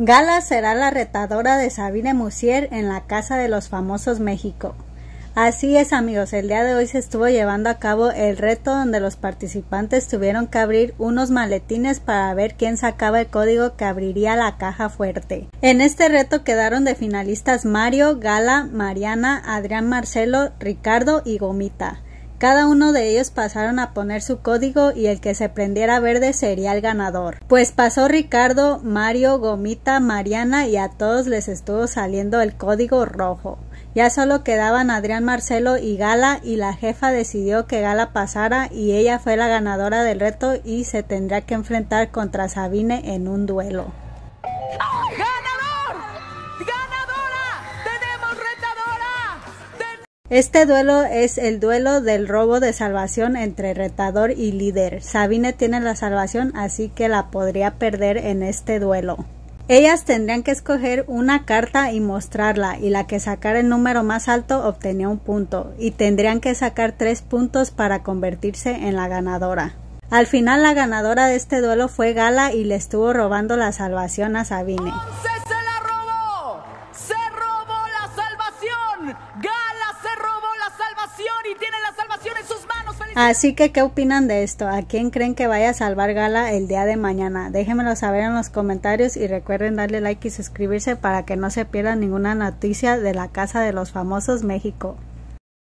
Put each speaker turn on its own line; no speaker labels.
Gala será la retadora de Sabine Musier en la Casa de los Famosos México. Así es amigos, el día de hoy se estuvo llevando a cabo el reto donde los participantes tuvieron que abrir unos maletines para ver quién sacaba el código que abriría la caja fuerte. En este reto quedaron de finalistas Mario, Gala, Mariana, Adrián Marcelo, Ricardo y Gomita. Cada uno de ellos pasaron a poner su código y el que se prendiera verde sería el ganador. Pues pasó Ricardo, Mario, Gomita, Mariana y a todos les estuvo saliendo el código rojo. Ya solo quedaban Adrián Marcelo y Gala y la jefa decidió que Gala pasara y ella fue la ganadora del reto y se tendrá que enfrentar contra Sabine en un duelo. Este duelo es el duelo del robo de salvación entre retador y líder. Sabine tiene la salvación, así que la podría perder en este duelo. Ellas tendrían que escoger una carta y mostrarla, y la que sacara el número más alto obtenía un punto, y tendrían que sacar tres puntos para convertirse en la ganadora. Al final la ganadora de este duelo fue Gala y le estuvo robando la salvación a Sabine. Así que, ¿qué opinan de esto? ¿A quién creen que vaya a salvar Gala el día de mañana? Déjenmelo saber en los comentarios y recuerden darle like y suscribirse para que no se pierdan ninguna noticia de la Casa de los Famosos México.